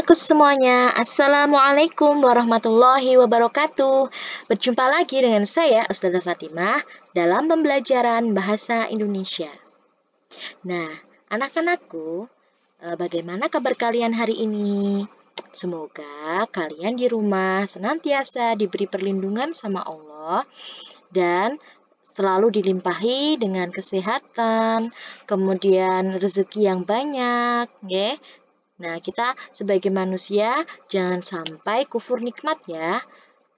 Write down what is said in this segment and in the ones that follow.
anakku semuanya, Assalamualaikum warahmatullahi wabarakatuh. Berjumpa lagi dengan saya, Ustazah Fatimah, dalam pembelajaran Bahasa Indonesia. Nah, anak-anakku, e, bagaimana kabar kalian hari ini? Semoga kalian di rumah senantiasa diberi perlindungan sama Allah dan selalu dilimpahi dengan kesehatan, kemudian rezeki yang banyak, ya, Nah, kita sebagai manusia jangan sampai kufur nikmat ya.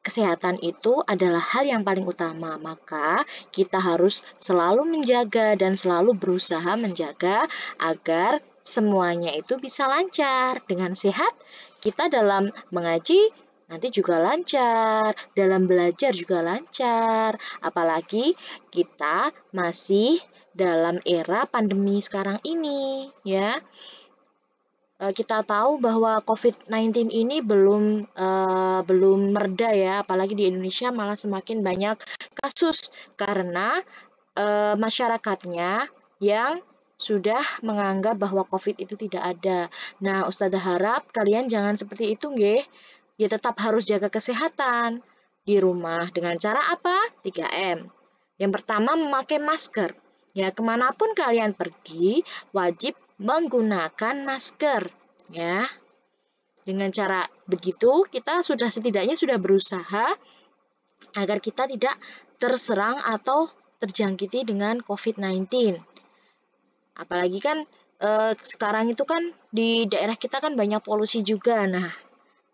Kesehatan itu adalah hal yang paling utama, maka kita harus selalu menjaga dan selalu berusaha menjaga agar semuanya itu bisa lancar. Dengan sehat, kita dalam mengaji nanti juga lancar, dalam belajar juga lancar. Apalagi kita masih dalam era pandemi sekarang ini, ya. Eh, kita tahu bahwa COVID-19 ini belum uh, belum mereda ya, apalagi di Indonesia malah semakin banyak kasus karena uh, masyarakatnya yang sudah menganggap bahwa COVID itu tidak ada. Nah, Ustazah harap kalian jangan seperti itu, nggih. Ya tetap harus jaga kesehatan di rumah dengan cara apa? 3M. Yang pertama, memakai masker. Ya, kemanapun kalian pergi, wajib menggunakan masker ya. Dengan cara begitu kita sudah setidaknya sudah berusaha agar kita tidak terserang atau terjangkiti dengan COVID-19. Apalagi kan eh, sekarang itu kan di daerah kita kan banyak polusi juga. Nah,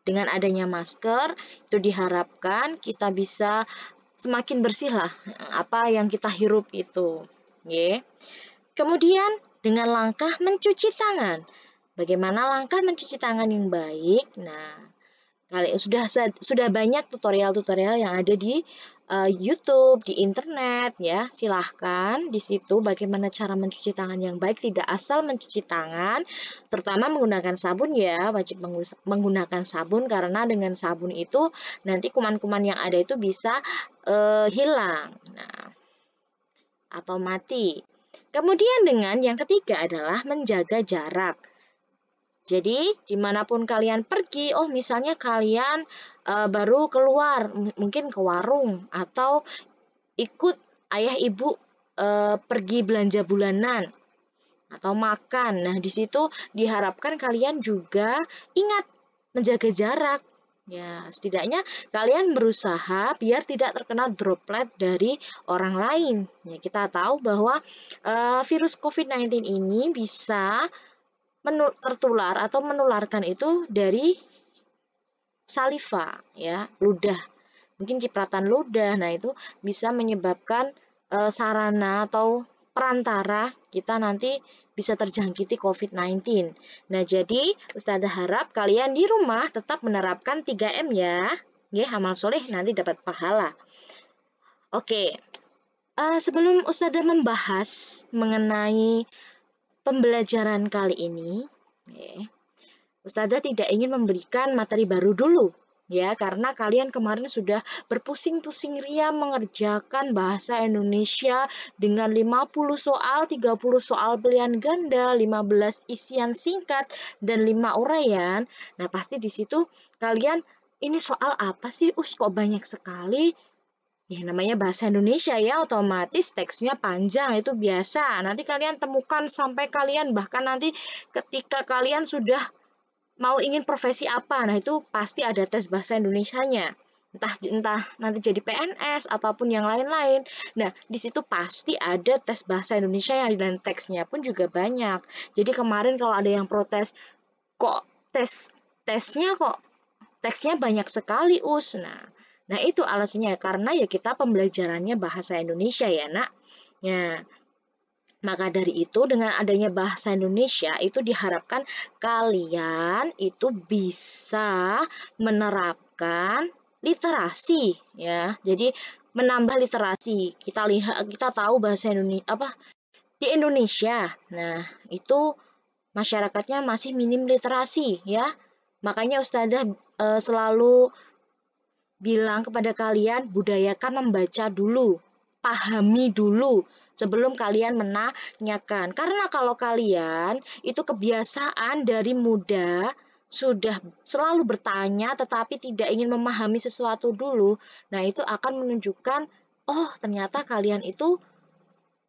dengan adanya masker itu diharapkan kita bisa semakin bersih lah apa yang kita hirup itu. Yeah. Kemudian dengan langkah mencuci tangan. Bagaimana langkah mencuci tangan yang baik? Nah, kali sudah sudah banyak tutorial-tutorial yang ada di uh, YouTube, di internet ya. Silahkan di situ bagaimana cara mencuci tangan yang baik, tidak asal mencuci tangan, terutama menggunakan sabun ya, wajib menggunakan sabun karena dengan sabun itu nanti kuman-kuman yang ada itu bisa uh, hilang. Nah, atau mati. Kemudian dengan yang ketiga adalah menjaga jarak. Jadi dimanapun kalian pergi, oh misalnya kalian e, baru keluar mungkin ke warung atau ikut ayah ibu e, pergi belanja bulanan atau makan. Nah di situ diharapkan kalian juga ingat menjaga jarak. Ya, setidaknya kalian berusaha biar tidak terkena droplet dari orang lain. Ya, kita tahu bahwa uh, virus COVID-19 ini bisa tertular atau menularkan itu dari saliva, ya, ludah. Mungkin cipratan ludah. Nah, itu bisa menyebabkan uh, sarana atau perantara kita nanti bisa terjangkiti COVID-19. Nah, jadi Ustazah harap kalian di rumah tetap menerapkan 3M ya. ya, amal soleh nanti dapat pahala. Oke, uh, sebelum Ustazah membahas mengenai pembelajaran kali ini, ya, Ustazah tidak ingin memberikan materi baru dulu, ya karena kalian kemarin sudah berpusing-pusing ria mengerjakan bahasa Indonesia dengan 50 soal, 30 soal pilihan ganda, 15 isian singkat dan 5 uraian. Nah, pasti di situ kalian ini soal apa sih? Us kok banyak sekali? Ya namanya bahasa Indonesia ya otomatis teksnya panjang itu biasa. Nanti kalian temukan sampai kalian bahkan nanti ketika kalian sudah mau ingin profesi apa. Nah, itu pasti ada tes bahasa Indonesianya. Entah entah nanti jadi PNS ataupun yang lain-lain. Nah, di situ pasti ada tes bahasa Indonesia yang dan teksnya pun juga banyak. Jadi kemarin kalau ada yang protes kok tes tesnya kok teksnya banyak sekali, Us. Nah, nah itu alasannya karena ya kita pembelajarannya bahasa Indonesia ya, Nak. Ya, maka dari itu dengan adanya bahasa Indonesia itu diharapkan kalian itu bisa menerapkan literasi ya. Jadi menambah literasi. Kita lihat kita tahu bahasa Indonesia apa di Indonesia. Nah, itu masyarakatnya masih minim literasi ya. Makanya ustazah e, selalu bilang kepada kalian budayakan membaca dulu, pahami dulu sebelum kalian menanyakan. Karena kalau kalian itu kebiasaan dari muda sudah selalu bertanya tetapi tidak ingin memahami sesuatu dulu, nah itu akan menunjukkan oh ternyata kalian itu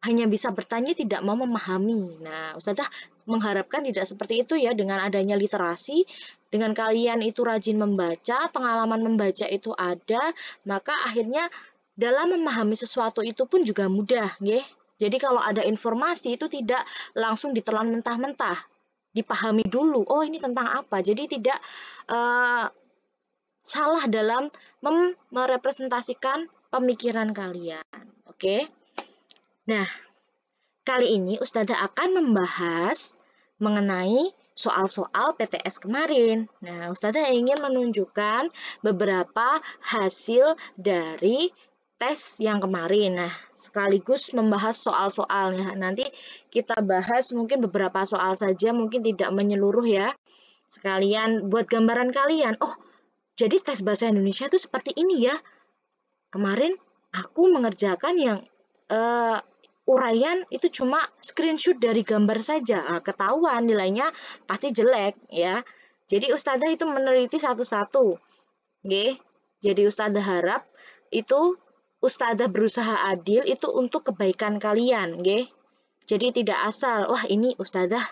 hanya bisa bertanya tidak mau memahami. Nah, Ustazah mengharapkan tidak seperti itu ya dengan adanya literasi, dengan kalian itu rajin membaca, pengalaman membaca itu ada, maka akhirnya dalam memahami sesuatu itu pun juga mudah, nggih. Jadi kalau ada informasi itu tidak langsung ditelan mentah-mentah, dipahami dulu. Oh ini tentang apa? Jadi tidak uh, salah dalam merepresentasikan pemikiran kalian. Oke. Nah, kali ini Ustazah akan membahas mengenai soal-soal PTS kemarin. Nah, Ustazah ingin menunjukkan beberapa hasil dari tes yang kemarin. Nah, sekaligus membahas soal-soalnya. Nanti kita bahas mungkin beberapa soal saja, mungkin tidak menyeluruh ya. Sekalian buat gambaran kalian. Oh, jadi tes bahasa Indonesia itu seperti ini ya. Kemarin aku mengerjakan yang uh, uraian itu cuma screenshot dari gambar saja. Nah, ketahuan nilainya pasti jelek ya. Jadi ustadzah itu meneliti satu-satu. Jadi ustadzah harap itu ustazah berusaha adil itu untuk kebaikan kalian, nggih. Jadi tidak asal, wah ini ustazah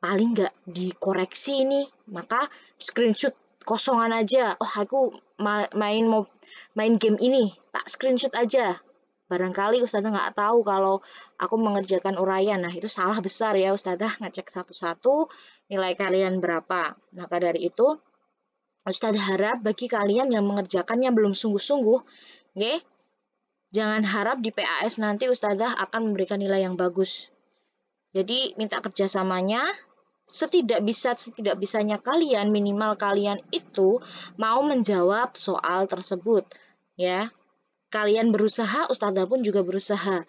paling nggak dikoreksi ini, maka screenshot kosongan aja. Oh, aku ma main mau main game ini, tak screenshot aja. Barangkali ustazah nggak tahu kalau aku mengerjakan uraian. Nah, itu salah besar ya ustazah ngecek satu-satu nilai kalian berapa. Maka dari itu Ustadz harap bagi kalian yang mengerjakannya belum sungguh-sungguh, -sungguh, Jangan harap di PAS nanti ustazah akan memberikan nilai yang bagus. Jadi minta kerjasamanya, setidak bisa setidak bisanya kalian minimal kalian itu mau menjawab soal tersebut ya kalian berusaha ustazah pun juga berusaha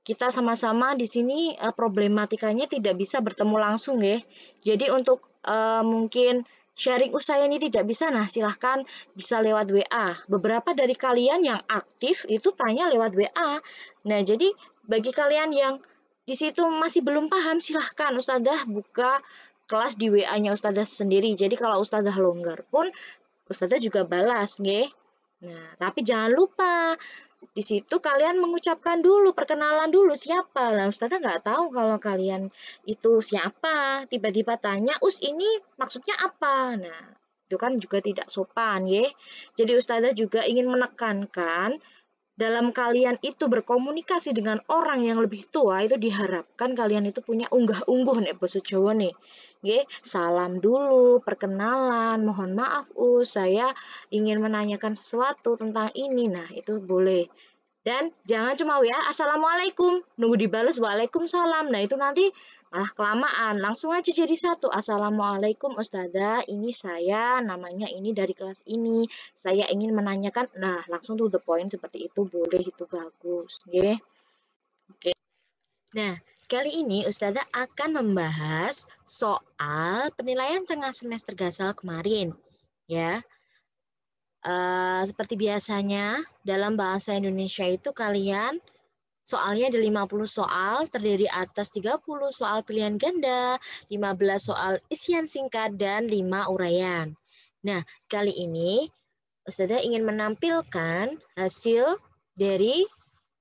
kita sama-sama di sini eh, problematikanya tidak bisa bertemu langsung ya jadi untuk uh, mungkin sharing usaha ini tidak bisa, nah silahkan bisa lewat WA. Beberapa dari kalian yang aktif itu tanya lewat WA. Nah, jadi bagi kalian yang di situ masih belum paham, silahkan Ustazah buka kelas di WA-nya Ustazah sendiri. Jadi kalau Ustazah longgar pun, Ustazah juga balas, nge? Nah, tapi jangan lupa di situ kalian mengucapkan dulu, perkenalan dulu siapa. Lah Ustazah nggak tahu kalau kalian itu siapa. Tiba-tiba tanya, us ini maksudnya apa? Nah, itu kan juga tidak sopan ya. Jadi Ustazah juga ingin menekankan dalam kalian itu berkomunikasi dengan orang yang lebih tua itu diharapkan kalian itu punya unggah-ungguh nih bahasa Jawa nih. G. Salam dulu, perkenalan, mohon maaf U, saya ingin menanyakan sesuatu tentang ini. Nah, itu boleh. Dan jangan cuma ya, Assalamualaikum, nunggu dibalas, Waalaikumsalam. Nah, itu nanti malah kelamaan. Langsung aja jadi satu. Assalamualaikum Ustazah, ini saya, namanya ini dari kelas ini. Saya ingin menanyakan, nah langsung to the point seperti itu boleh, itu bagus. Oke. Oke. Okay. Nah, Kali ini Ustazah akan membahas soal penilaian tengah semester gasal kemarin. Ya, e, seperti biasanya dalam bahasa Indonesia itu kalian soalnya ada 50 soal terdiri atas 30 soal pilihan ganda, 15 soal isian singkat dan 5 uraian. Nah, kali ini Ustazah ingin menampilkan hasil dari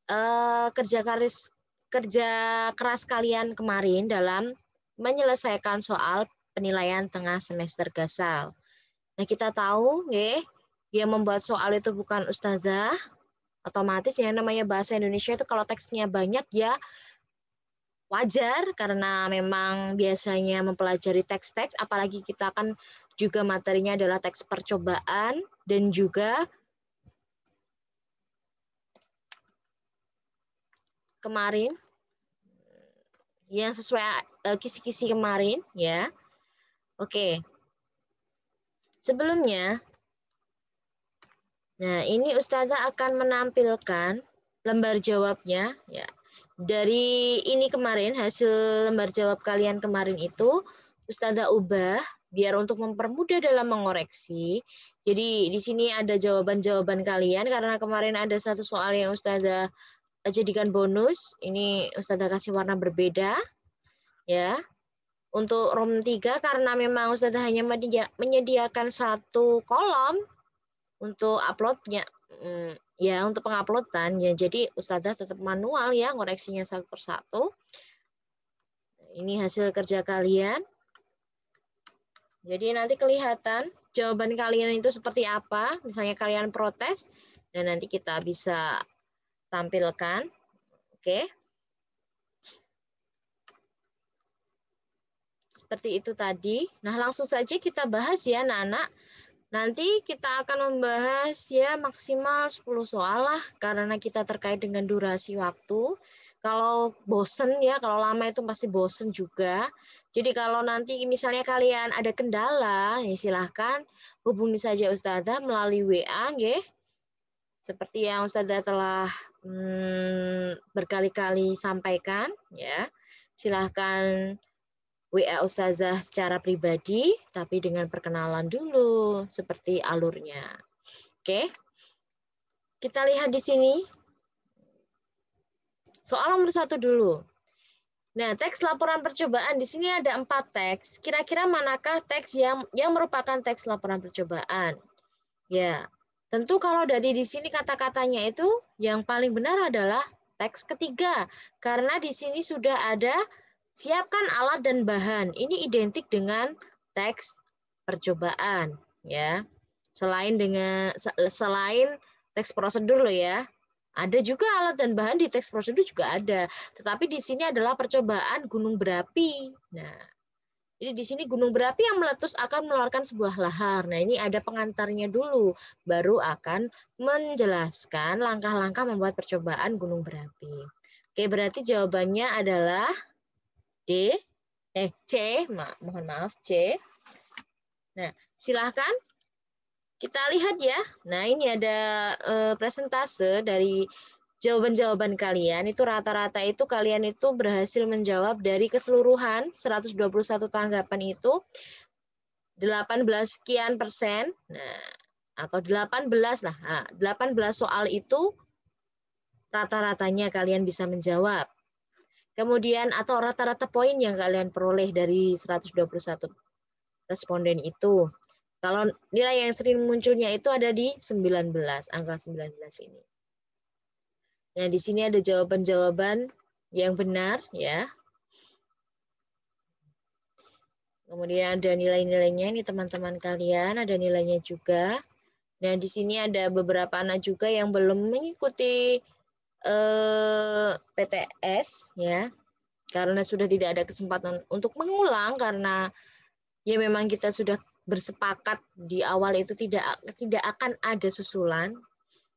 uh, kerja karis kerja keras kalian kemarin dalam menyelesaikan soal penilaian tengah semester gasal. Nah, kita tahu nggih, yang membuat soal itu bukan ustazah, otomatis yang namanya bahasa Indonesia itu kalau teksnya banyak ya wajar karena memang biasanya mempelajari teks-teks apalagi kita kan juga materinya adalah teks percobaan dan juga kemarin yang sesuai eh, kisi-kisi uh, kemarin ya. Oke. Sebelumnya Nah, ini ustazah akan menampilkan lembar jawabnya ya. Dari ini kemarin hasil lembar jawab kalian kemarin itu ustazah ubah biar untuk mempermudah dalam mengoreksi. Jadi di sini ada jawaban-jawaban kalian karena kemarin ada satu soal yang ustazah jadikan bonus. Ini Ustazah kasih warna berbeda. Ya. Untuk ROM 3 karena memang Ustazah hanya menyediakan satu kolom untuk uploadnya hmm, ya untuk penguploadan ya jadi Ustazah tetap manual ya koreksinya satu persatu ini hasil kerja kalian jadi nanti kelihatan jawaban kalian itu seperti apa misalnya kalian protes dan nanti kita bisa tampilkan. Oke. Seperti itu tadi. Nah, langsung saja kita bahas ya anak-anak. Nanti kita akan membahas ya maksimal 10 soal lah karena kita terkait dengan durasi waktu. Kalau bosen ya, kalau lama itu pasti bosen juga. Jadi kalau nanti misalnya kalian ada kendala, ya silahkan hubungi saja Ustazah melalui WA, Ya. Seperti yang Ustazah telah hmm, berkali-kali sampaikan ya. Silahkan WA Ustazah secara pribadi, tapi dengan perkenalan dulu seperti alurnya. Oke, kita lihat di sini. Soal nomor satu dulu. Nah, teks laporan percobaan di sini ada empat teks. Kira-kira manakah teks yang yang merupakan teks laporan percobaan? Ya, Tentu kalau dari di sini kata-katanya itu yang paling benar adalah teks ketiga karena di sini sudah ada siapkan alat dan bahan. Ini identik dengan teks percobaan ya. Selain dengan selain teks prosedur loh ya. Ada juga alat dan bahan di teks prosedur juga ada, tetapi di sini adalah percobaan gunung berapi. Nah, jadi di sini gunung berapi yang meletus akan mengeluarkan sebuah lahar. Nah, ini ada pengantarnya dulu, baru akan menjelaskan langkah-langkah membuat percobaan gunung berapi. Oke, berarti jawabannya adalah D eh C, ma mohon maaf C. Nah, silahkan kita lihat ya. Nah, ini ada eh, presentase dari jawaban-jawaban kalian itu rata-rata itu kalian itu berhasil menjawab dari keseluruhan 121 tanggapan itu 18 sekian persen. Nah, atau 18 lah. 18 soal itu rata-ratanya kalian bisa menjawab. Kemudian atau rata-rata poin yang kalian peroleh dari 121 responden itu. Kalau nilai yang sering munculnya itu ada di 19, angka 19 ini. Nah, di sini ada jawaban-jawaban yang benar ya. Kemudian ada nilai-nilainya ini teman-teman kalian, ada nilainya juga. Nah, di sini ada beberapa anak juga yang belum mengikuti eh, PTS ya. Karena sudah tidak ada kesempatan untuk mengulang karena ya memang kita sudah bersepakat di awal itu tidak tidak akan ada susulan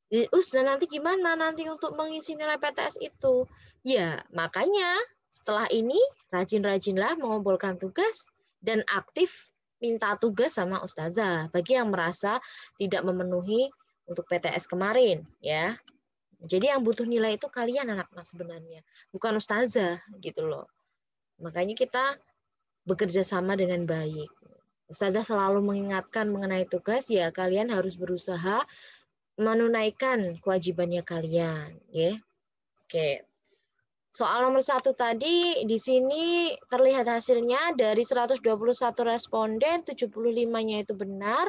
Us, dan nanti gimana nanti untuk mengisi nilai PTS itu? Ya, makanya setelah ini rajin-rajinlah mengumpulkan tugas dan aktif minta tugas sama ustazah bagi yang merasa tidak memenuhi untuk PTS kemarin, ya. Jadi yang butuh nilai itu kalian anak mas sebenarnya, bukan ustazah gitu loh. Makanya kita bekerja sama dengan baik. Ustazah selalu mengingatkan mengenai tugas, ya kalian harus berusaha menunaikan kewajibannya kalian, ya. Oke. Soal nomor satu tadi di sini terlihat hasilnya dari 121 responden 75-nya itu benar.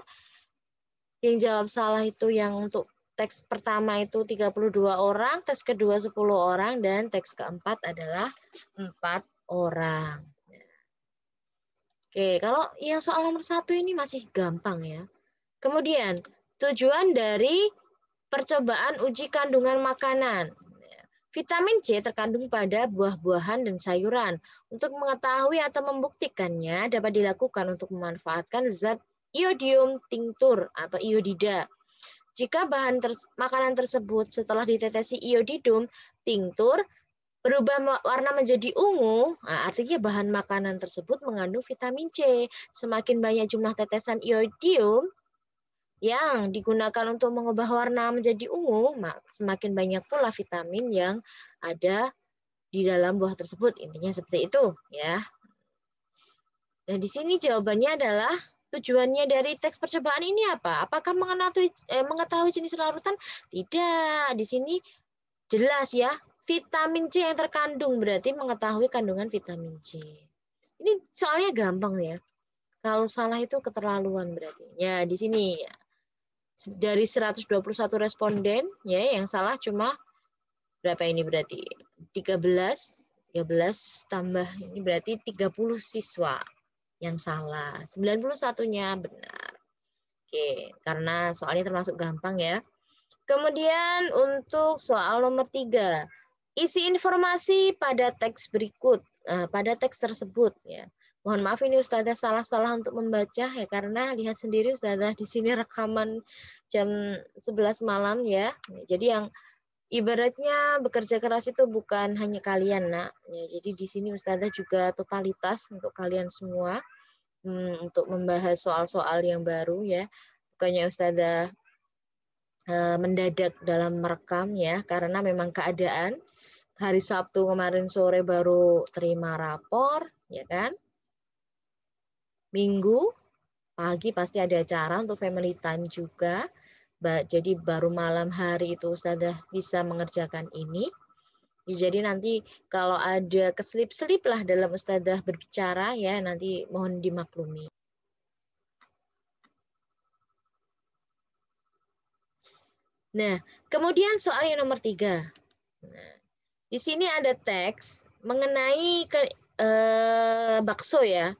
Yang jawab salah itu yang untuk teks pertama itu 32 orang, teks kedua 10 orang dan teks keempat adalah 4 orang. Oke, kalau yang soal nomor satu ini masih gampang ya. Kemudian Tujuan dari percobaan uji kandungan makanan. Vitamin C terkandung pada buah-buahan dan sayuran. Untuk mengetahui atau membuktikannya dapat dilakukan untuk memanfaatkan zat iodium tinktur atau iodida. Jika bahan makanan tersebut setelah ditetesi iodidum tinktur berubah warna menjadi ungu, nah artinya bahan makanan tersebut mengandung vitamin C. Semakin banyak jumlah tetesan iodium, yang digunakan untuk mengubah warna menjadi ungu, semakin banyak pula vitamin yang ada di dalam buah tersebut. Intinya seperti itu, ya. Nah, di sini jawabannya adalah tujuannya dari teks percobaan ini apa? Apakah mengetahui, eh, mengetahui jenis larutan? Tidak. Di sini jelas ya, vitamin C yang terkandung berarti mengetahui kandungan vitamin C. Ini soalnya gampang ya. Kalau salah itu keterlaluan berarti. Ya, di sini ya dari 121 responden ya yang salah cuma berapa ini berarti 13 13 tambah ini berarti 30 siswa yang salah 91-nya benar oke karena soalnya termasuk gampang ya kemudian untuk soal nomor tiga, isi informasi pada teks berikut eh, pada teks tersebut ya Mohon maaf ini Ustazah salah-salah untuk membaca ya karena lihat sendiri Ustazah di sini rekaman jam 11 malam ya. Jadi yang ibaratnya bekerja keras itu bukan hanya kalian nak. Ya, jadi di sini Ustazah juga totalitas untuk kalian semua hmm, untuk membahas soal-soal yang baru ya. Bukannya Ustazah eh, mendadak dalam merekam ya karena memang keadaan hari Sabtu kemarin sore baru terima rapor ya kan Minggu pagi pasti ada acara untuk family time juga. Jadi baru malam hari itu Ustazah bisa mengerjakan ini. Ya, jadi nanti kalau ada keselip-selip lah dalam Ustazah berbicara ya nanti mohon dimaklumi. Nah, kemudian soal yang nomor tiga. Nah, di sini ada teks mengenai ke, eh, bakso ya.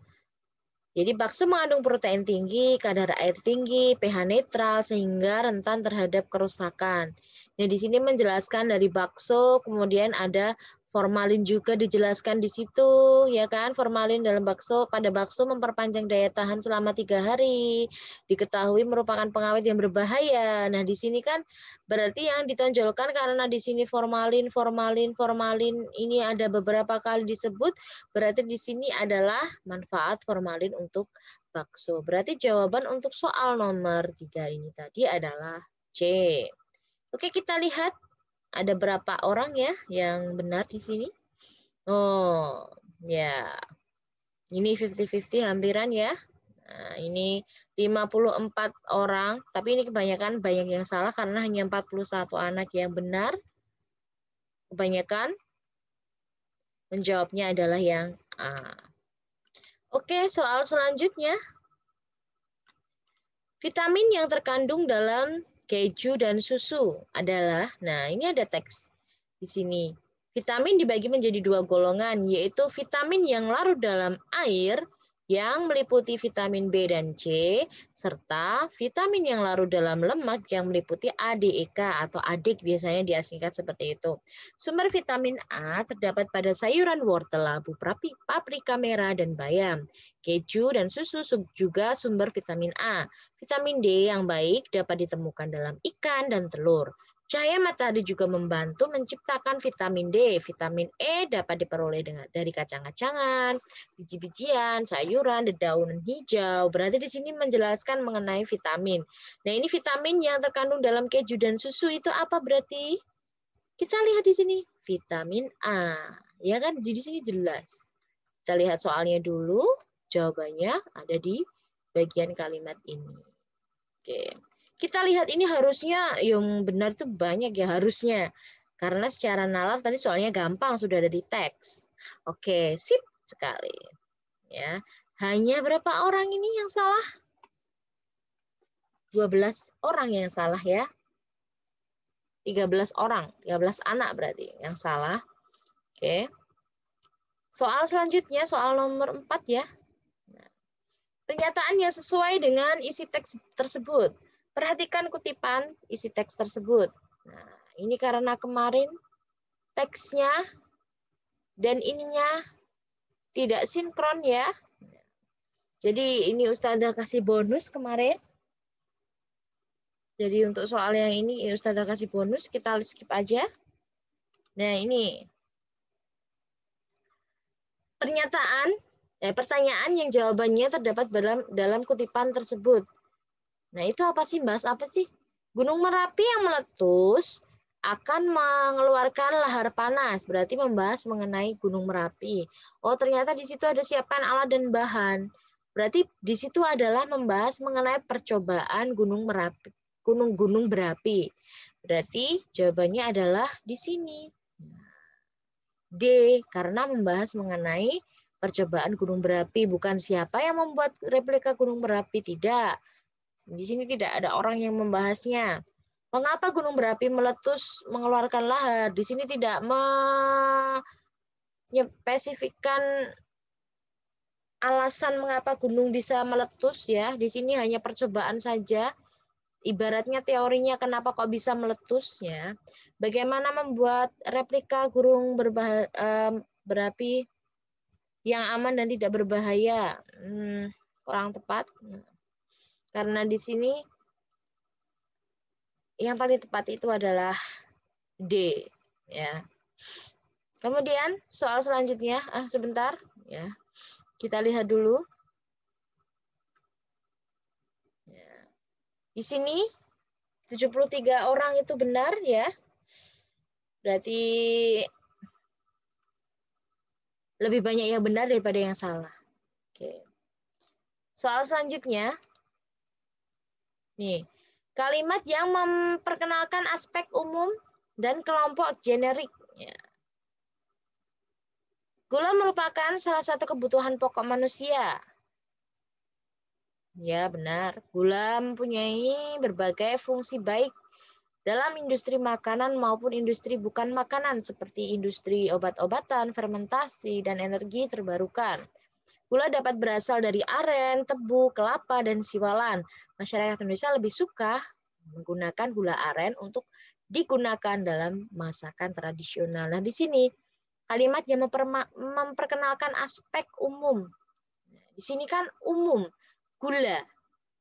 Jadi bakso mengandung protein tinggi, kadar air tinggi, pH netral sehingga rentan terhadap kerusakan. Nah, di sini menjelaskan dari bakso, kemudian ada Formalin juga dijelaskan di situ, ya kan? Formalin dalam bakso pada bakso memperpanjang daya tahan selama tiga hari. Diketahui merupakan pengawet yang berbahaya. Nah, di sini kan berarti yang ditonjolkan karena di sini formalin, formalin, formalin ini ada beberapa kali disebut, berarti di sini adalah manfaat formalin untuk bakso. Berarti jawaban untuk soal nomor tiga ini tadi adalah C. Oke, kita lihat ada berapa orang ya yang benar di sini? Oh, ya. Yeah. Ini 50-50 hampiran ya. Nah, ini 54 orang, tapi ini kebanyakan banyak yang salah karena hanya 41 anak yang benar. Kebanyakan menjawabnya adalah yang A. Oke, soal selanjutnya. Vitamin yang terkandung dalam keju dan susu adalah, nah ini ada teks di sini. Vitamin dibagi menjadi dua golongan, yaitu vitamin yang larut dalam air yang meliputi vitamin B dan C, serta vitamin yang larut dalam lemak yang meliputi ADEK atau adik biasanya diasingkat seperti itu. Sumber vitamin A terdapat pada sayuran wortel, labu, paprika merah, dan bayam. Keju dan susu juga sumber vitamin A. Vitamin D yang baik dapat ditemukan dalam ikan dan telur. Cahaya matahari juga membantu menciptakan vitamin D. Vitamin E dapat diperoleh dengan dari kacang-kacangan, biji-bijian, sayuran, dedaunan hijau. Berarti di sini menjelaskan mengenai vitamin. Nah, ini vitamin yang terkandung dalam keju dan susu itu apa berarti? Kita lihat di sini, vitamin A. Ya kan? Jadi di sini jelas. Kita lihat soalnya dulu. Jawabannya ada di bagian kalimat ini. Oke. Okay kita lihat ini harusnya yang benar itu banyak ya harusnya. Karena secara nalar tadi soalnya gampang sudah ada di teks. Oke, sip sekali. Ya. Hanya berapa orang ini yang salah? 12 orang yang salah ya. 13 orang, 13 anak berarti yang salah. Oke. Soal selanjutnya soal nomor 4 ya. Nah, Pernyataan yang sesuai dengan isi teks tersebut Perhatikan kutipan isi teks tersebut. Nah, ini karena kemarin teksnya dan ininya tidak sinkron ya. Jadi ini Ustazah kasih bonus kemarin. Jadi untuk soal yang ini ya Ustazah kasih bonus, kita skip aja. Nah, ini pernyataan eh, pertanyaan yang jawabannya terdapat dalam dalam kutipan tersebut. Nah, itu apa sih? Bahas apa sih? Gunung Merapi yang meletus akan mengeluarkan lahar panas, berarti membahas mengenai Gunung Merapi. Oh, ternyata di situ ada siapkan alat dan bahan. Berarti di situ adalah membahas mengenai percobaan Gunung Merapi, gunung-gunung berapi. Berarti jawabannya adalah di sini. D karena membahas mengenai percobaan gunung berapi bukan siapa yang membuat replika gunung berapi tidak di sini tidak ada orang yang membahasnya. Mengapa gunung berapi meletus mengeluarkan lahar? Di sini tidak menyepesifikkan alasan mengapa gunung bisa meletus ya. Di sini hanya percobaan saja. Ibaratnya teorinya kenapa kok bisa meletus ya. Bagaimana membuat replika gunung berapi yang aman dan tidak berbahaya? Hmm, kurang tepat. Karena di sini yang paling tepat itu adalah D ya. Kemudian soal selanjutnya, ah sebentar ya. Kita lihat dulu. Ya. Di sini 73 orang itu benar ya. Berarti lebih banyak yang benar daripada yang salah. Oke. Soal selanjutnya, Nih, kalimat yang memperkenalkan aspek umum dan kelompok generik. Ya. Gula merupakan salah satu kebutuhan pokok manusia. Ya, benar. Gula mempunyai berbagai fungsi baik dalam industri makanan maupun industri bukan makanan seperti industri obat-obatan, fermentasi, dan energi terbarukan. Gula dapat berasal dari aren, tebu, kelapa, dan siwalan. Masyarakat Indonesia lebih suka menggunakan gula aren untuk digunakan dalam masakan tradisional. Nah, di sini kalimat yang memperkenalkan aspek umum. Di sini kan umum, gula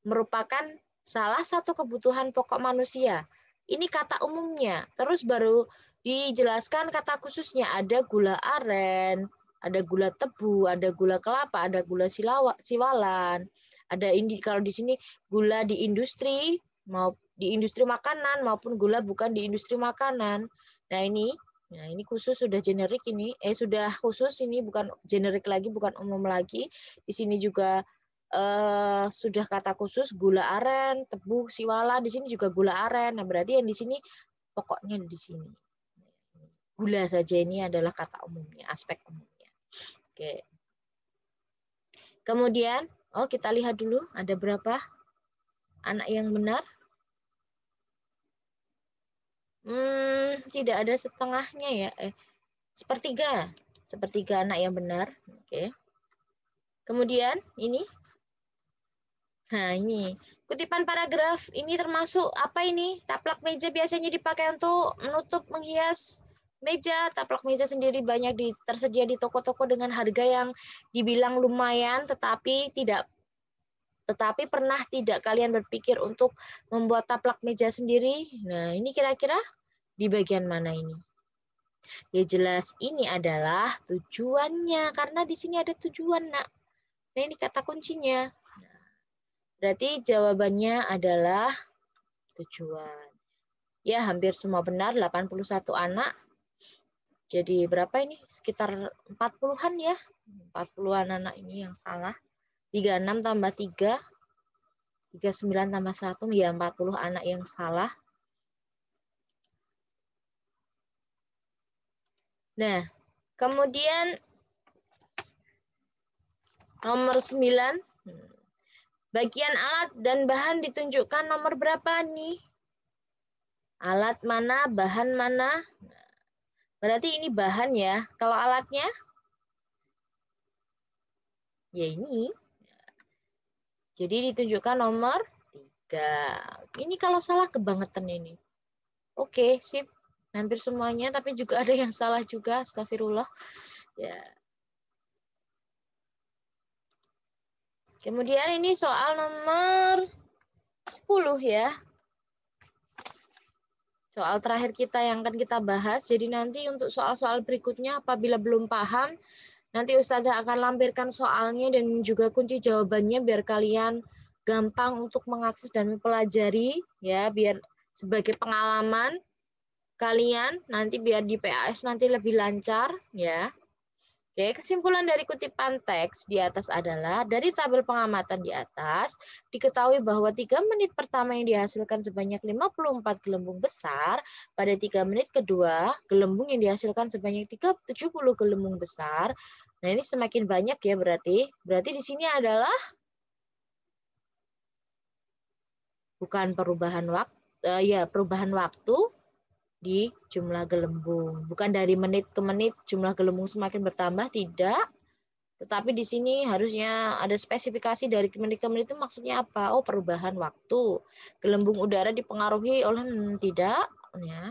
merupakan salah satu kebutuhan pokok manusia. Ini kata umumnya. Terus baru dijelaskan kata khususnya ada gula aren, ada gula tebu, ada gula kelapa, ada gula silawa, siwalan, ada ini kalau di sini gula di industri mau di industri makanan maupun gula bukan di industri makanan. Nah ini, nah ini khusus sudah generik ini, eh sudah khusus ini bukan generik lagi, bukan umum lagi. Di sini juga eh, sudah kata khusus gula aren, tebu, siwalan. Di sini juga gula aren. Nah berarti yang di sini pokoknya di sini. Gula saja ini adalah kata umumnya, aspek umum. Oke. Kemudian, oh kita lihat dulu ada berapa anak yang benar. Hmm, tidak ada setengahnya ya. Eh, sepertiga. Sepertiga anak yang benar. Oke. Kemudian ini. Nah, ini kutipan paragraf ini termasuk apa ini? Taplak meja biasanya dipakai untuk menutup menghias meja, taplak meja sendiri banyak di, tersedia di toko-toko dengan harga yang dibilang lumayan, tetapi tidak tetapi pernah tidak kalian berpikir untuk membuat taplak meja sendiri? Nah, ini kira-kira di bagian mana ini? Ya jelas ini adalah tujuannya karena di sini ada tujuan, Nak. Nah, ini kata kuncinya. Berarti jawabannya adalah tujuan. Ya, hampir semua benar 81 anak jadi berapa ini? Sekitar 40-an ya. 40-an anak ini yang salah. 36 tambah 3. 39 tambah 1. Ya 40 anak yang salah. Nah, kemudian nomor 9. Bagian alat dan bahan ditunjukkan nomor berapa nih? Alat mana, bahan mana? Berarti ini bahan ya. Kalau alatnya? Ya ini. Jadi ditunjukkan nomor 3. Ini kalau salah kebangetan ini. Oke, sip. Hampir semuanya, tapi juga ada yang salah juga. Astagfirullah. Ya. Kemudian ini soal nomor 10 ya soal terakhir kita yang akan kita bahas. Jadi nanti untuk soal-soal berikutnya apabila belum paham, nanti Ustazah akan lampirkan soalnya dan juga kunci jawabannya biar kalian gampang untuk mengakses dan mempelajari ya biar sebagai pengalaman kalian nanti biar di PAS nanti lebih lancar ya. Oke kesimpulan dari kutipan teks di atas adalah dari tabel pengamatan di atas diketahui bahwa tiga menit pertama yang dihasilkan sebanyak 54 gelembung besar, pada tiga menit kedua gelembung yang dihasilkan sebanyak 370 gelembung besar. Nah, ini semakin banyak ya berarti. Berarti di sini adalah bukan perubahan waktu eh, ya perubahan waktu di jumlah gelembung. Bukan dari menit ke menit jumlah gelembung semakin bertambah, tidak. Tetapi di sini harusnya ada spesifikasi dari menit ke menit itu maksudnya apa? Oh, perubahan waktu. Gelembung udara dipengaruhi oleh hmm, tidak ya.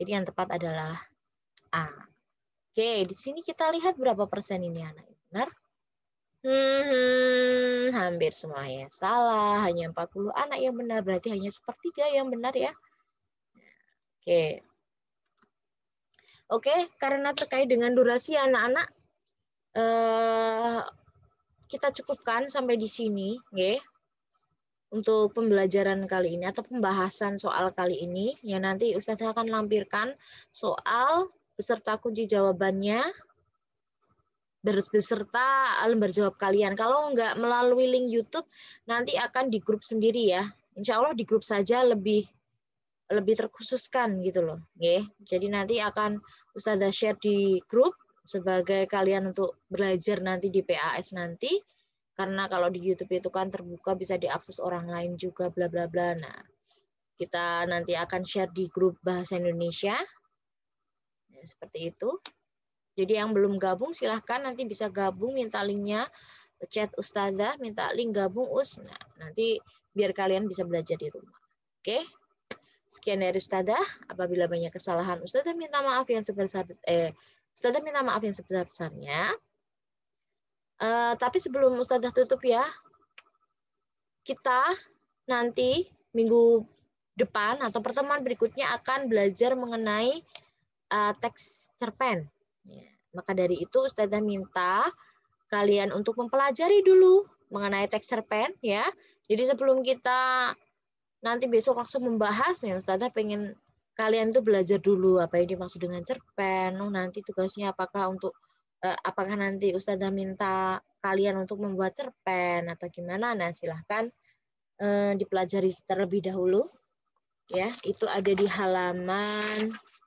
Jadi yang tepat adalah A. Oke, di sini kita lihat berapa persen ini anak. Benar? Hmm, hampir semuanya salah. Hanya 40 anak yang benar, berarti hanya sepertiga yang benar ya. Oke. Oke, karena terkait dengan durasi anak-anak eh, kita cukupkan sampai di sini, nggih. Untuk pembelajaran kali ini atau pembahasan soal kali ini, ya nanti Ustazah akan lampirkan soal beserta kunci jawabannya beserta lembar jawab kalian. Kalau nggak melalui link YouTube, nanti akan di grup sendiri ya. Insya Allah di grup saja lebih lebih terkhususkan gitu loh. ya. Jadi nanti akan Ustazah share di grup sebagai kalian untuk belajar nanti di PAS nanti karena kalau di YouTube itu kan terbuka bisa diakses orang lain juga bla bla bla. Nah, kita nanti akan share di grup bahasa Indonesia. Ya, seperti itu. Jadi yang belum gabung silahkan nanti bisa gabung minta linknya chat ustazah minta link gabung us. Nah, nanti biar kalian bisa belajar di rumah. Oke? Okay? Sekian dari Ustazah. Apabila banyak kesalahan, Ustazah minta maaf yang sebesar eh Ustazah minta maaf yang sebesar-besarnya. Uh, tapi sebelum Ustazah tutup ya, kita nanti minggu depan atau pertemuan berikutnya akan belajar mengenai uh, teks cerpen. Ya. Maka dari itu Ustazah minta kalian untuk mempelajari dulu mengenai teks cerpen ya. Jadi sebelum kita nanti besok langsung membahas, membahasnya Ustazah pengen kalian tuh belajar dulu apa yang dimaksud dengan cerpen oh, nanti tugasnya apakah untuk eh, apakah nanti Ustazah minta kalian untuk membuat cerpen atau gimana nah silahkan eh, dipelajari terlebih dahulu ya itu ada di halaman eh,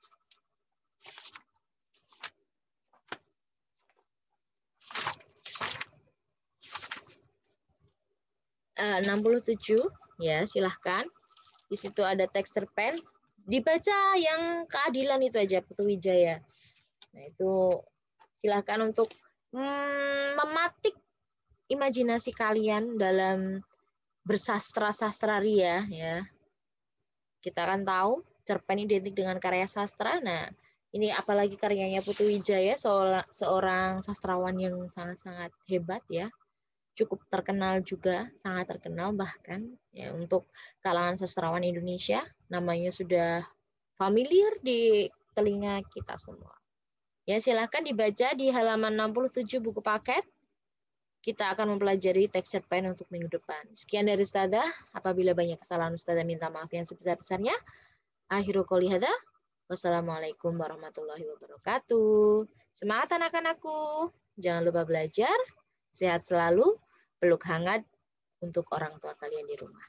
Uh, 67 Ya, silahkan. Di situ ada teks cerpen. Dibaca yang keadilan itu aja, Putu Wijaya. Nah, itu silahkan untuk hmm, mematik imajinasi kalian dalam bersastra-sastra ria. Ya. Kita kan tahu cerpen identik dengan karya sastra. Nah, ini apalagi karyanya Putu Wijaya seorang sastrawan yang sangat-sangat hebat ya cukup terkenal juga, sangat terkenal bahkan ya untuk kalangan sastrawan Indonesia, namanya sudah familiar di telinga kita semua. Ya, silahkan dibaca di halaman 67 buku paket. Kita akan mempelajari teks cerpen untuk minggu depan. Sekian dari Ustazah. Apabila banyak kesalahan Ustazah minta maaf yang sebesar-besarnya. Akhirul kolihada Wassalamualaikum warahmatullahi wabarakatuh. Semangat anak-anakku. Jangan lupa belajar. Sehat selalu peluk hangat untuk orang tua kalian di rumah.